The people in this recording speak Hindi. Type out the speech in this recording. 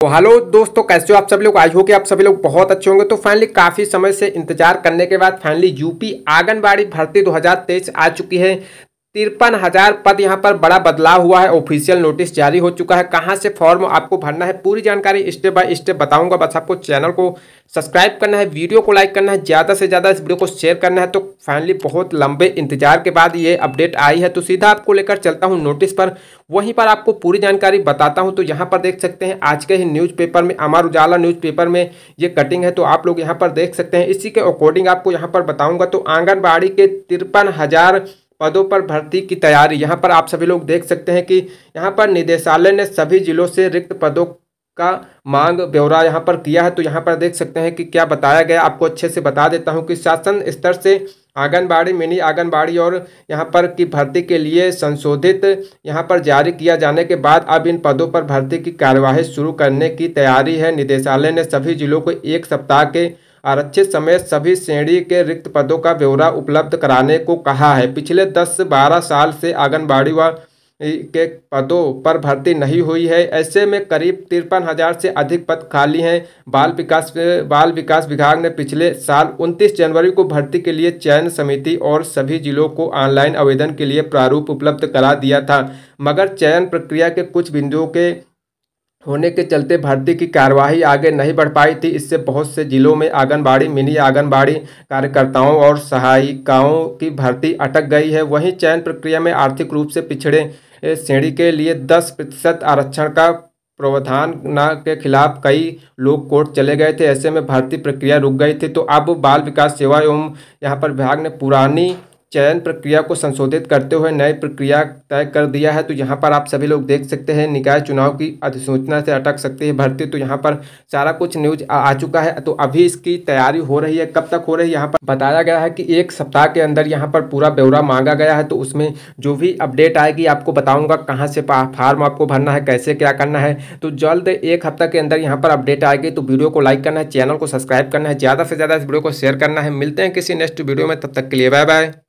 तो हेलो दोस्तों कैसे हो आप सभी लोग आज हो कि आप सभी लोग बहुत अच्छे होंगे तो फाइनली काफ़ी समय से इंतजार करने के बाद फाइनली यूपी आंगनबाड़ी भर्ती 2023 आ चुकी है तिरपन हजार पद यहाँ पर बड़ा बदलाव हुआ है ऑफिशियल नोटिस जारी हो चुका है कहाँ से फॉर्म आपको भरना है पूरी जानकारी स्टेप बाय स्टेप बताऊंगा बस आपको चैनल को सब्सक्राइब करना है वीडियो को लाइक करना है ज़्यादा से ज़्यादा इस वीडियो को शेयर करना है तो फाइनली बहुत लंबे इंतजार के बाद ये अपडेट आई है तो सीधा आपको लेकर चलता हूँ नोटिस पर वहीं पर आपको पूरी जानकारी बताता हूँ तो यहाँ पर देख सकते हैं आज के ही न्यूज़पेपर में अमर उजाला न्यूज़पेपर में ये कटिंग है तो आप लोग यहाँ पर देख सकते हैं इसी के अकॉर्डिंग आपको यहाँ पर बताऊँगा तो आंगनबाड़ी के तिरपन हज़ार पदों पर भर्ती की तैयारी यहाँ पर आप सभी लोग देख सकते हैं कि यहाँ पर निदेशालय ने सभी जिलों से रिक्त पदों का मांग ब्यौरा यहाँ पर किया है तो यहाँ पर देख सकते हैं कि क्या बताया गया आपको अच्छे से बता देता हूँ कि शासन स्तर से आंगनबाड़ी मिनी आंगनबाड़ी और यहाँ पर की भर्ती के लिए संशोधित यहाँ पर जारी किया जाने के बाद अब इन पदों पर भर्ती की कार्यवाही शुरू करने की तैयारी है निदेशालय ने सभी जिलों को एक सप्ताह के आरक्षित समेत सभी श्रेणी के रिक्त पदों का ब्यौरा उपलब्ध कराने को कहा है पिछले दस बारह साल से आंगनबाड़ी व के पदों पर भर्ती नहीं हुई है ऐसे में करीब तिरपन हजार से अधिक पद खाली हैं बाल विकास बाल विकास विभाग ने पिछले साल 29 जनवरी को भर्ती के लिए चयन समिति और सभी जिलों को ऑनलाइन आवेदन के लिए प्रारूप उपलब्ध करा दिया था मगर चयन प्रक्रिया के कुछ बिंदुओं के होने के चलते भर्ती की कार्यवाही आगे नहीं बढ़ पाई थी इससे बहुत से जिलों में आंगनबाड़ी मिनी आंगनबाड़ी कार्यकर्ताओं और सहायिकाओं की भर्ती अटक गई है वहीं चयन प्रक्रिया में आर्थिक रूप से पिछड़े श्रेणी के लिए दस प्रतिशत आरक्षण का प्रावधान न के खिलाफ कई लोग कोर्ट चले गए थे ऐसे में भर्ती प्रक्रिया रुक गई थी तो अब बाल विकास सेवा एवं यहाँ पर विभाग ने पुरानी चयन प्रक्रिया को संशोधित करते हुए नई प्रक्रिया तय कर दिया है तो यहाँ पर आप सभी लोग देख सकते हैं निकाय चुनाव की अधिसूचना से अटक सकती है भर्ती तो यहाँ पर सारा कुछ न्यूज आ, आ चुका है तो अभी इसकी तैयारी हो रही है कब तक हो रही है यहाँ पर बताया गया है कि एक सप्ताह के अंदर यहाँ पर पूरा ब्यौरा मांगा गया है तो उसमें जो भी अपडेट आएगी आपको बताऊँगा कहाँ से फार्म आपको भरना है कैसे क्या करना है तो जल्द एक हफ्ता के अंदर यहाँ पर अपडेट आएगी तो वीडियो को लाइक करना है चैनल को सब्सक्राइब करना है ज़्यादा से ज़्यादा इस वीडियो को शेयर करना है मिलते हैं किसी नेक्स्ट वीडियो में तब तक के लिए बाय बाय